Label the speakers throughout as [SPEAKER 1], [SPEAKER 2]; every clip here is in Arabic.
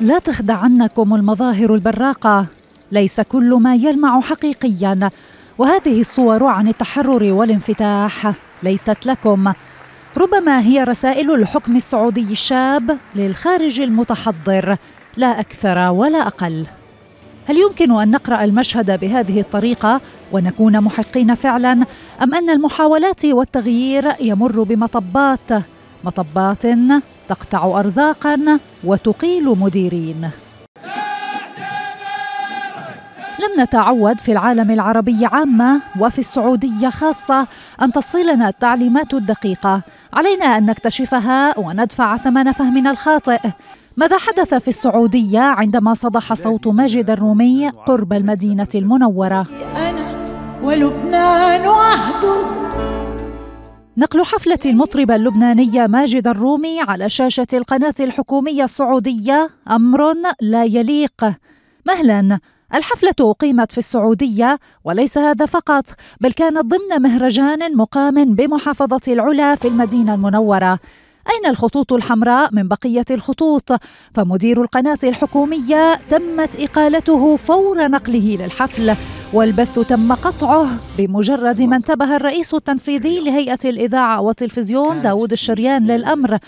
[SPEAKER 1] لا تخدعنكم المظاهر البراقة ليس كل ما يلمع حقيقيا وهذه الصور عن التحرر والانفتاح ليست لكم ربما هي رسائل الحكم السعودي الشاب للخارج المتحضر لا أكثر ولا أقل هل يمكن أن نقرأ المشهد بهذه الطريقة ونكون محقين فعلا أم أن المحاولات والتغيير يمر بمطبات مطبات تقطع أرزاقا وتقيل مديرين لم نتعود في العالم العربي عامة وفي السعودية خاصة أن تصلنا التعليمات الدقيقة علينا أن نكتشفها وندفع ثمن فهمنا الخاطئ ماذا حدث في السعودية عندما صدح صوت ماجد الرومي قرب المدينة المنورة أنا ولبنان عهد نقل حفلة المطربة اللبنانية ماجد الرومي على شاشة القناة الحكومية السعودية أمر لا يليق مهلا الحفلة أقيمت في السعودية وليس هذا فقط بل كانت ضمن مهرجان مقام بمحافظة العلا في المدينة المنورة أين الخطوط الحمراء من بقية الخطوط؟ فمدير القناة الحكومية تمت إقالته فور نقله للحفل والبث تم قطعه بمجرد ما انتبه الرئيس التنفيذي لهيئة الإذاعة والتلفزيون داود الشريان للأمر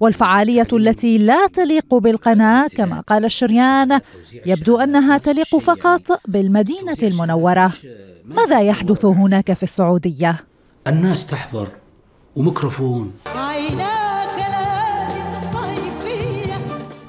[SPEAKER 1] والفعالية التي لا تليق بالقناة كما قال الشريان يبدو أنها تليق فقط بالمدينة المنورة ماذا يحدث هناك في السعودية؟ الناس تحضر وميكروفون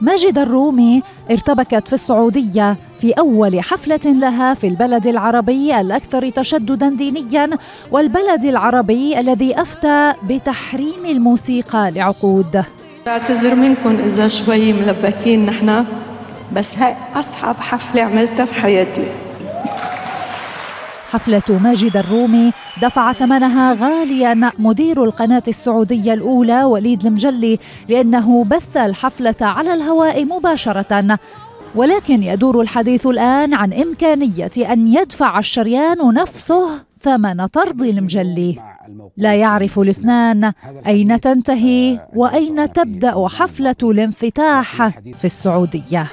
[SPEAKER 1] ماجد الرومي ارتبكت في السعودية في أول حفلة لها في البلد العربي الأكثر تشددا دينيا والبلد العربي الذي أفتى بتحريم الموسيقى لعقود بعتذر منكم إذا شوي ملبكين نحن بس هاي أصعب حفلة عملتها في حياتي حفلة ماجد الرومي دفع ثمنها غاليا مدير القناة السعودية الأولى وليد المجلي لأنه بث الحفلة على الهواء مباشرة ولكن يدور الحديث الآن عن إمكانية أن يدفع الشريان نفسه ثمن طرد المجلي لا يعرف الاثنان أين تنتهي وأين تبدأ حفلة الانفتاح في السعودية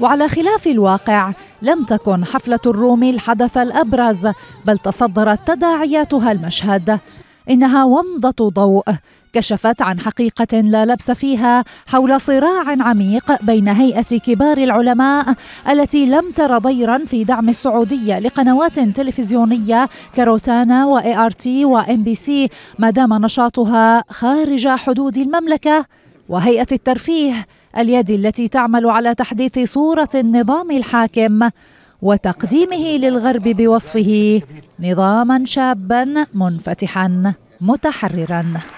[SPEAKER 1] وعلى خلاف الواقع لم تكن حفلة الروم الحدث الأبرز بل تصدرت تداعياتها المشهد إنها ومضة ضوء كشفت عن حقيقة لا لبس فيها حول صراع عميق بين هيئة كبار العلماء التي لم تر ضيرا في دعم السعودية لقنوات تلفزيونية كروتانا وإي آر تي وإم بي سي ما دام نشاطها خارج حدود المملكة وهيئة الترفيه اليد التي تعمل على تحديث صورة النظام الحاكم وتقديمه للغرب بوصفه نظاما شابا منفتحا متحررا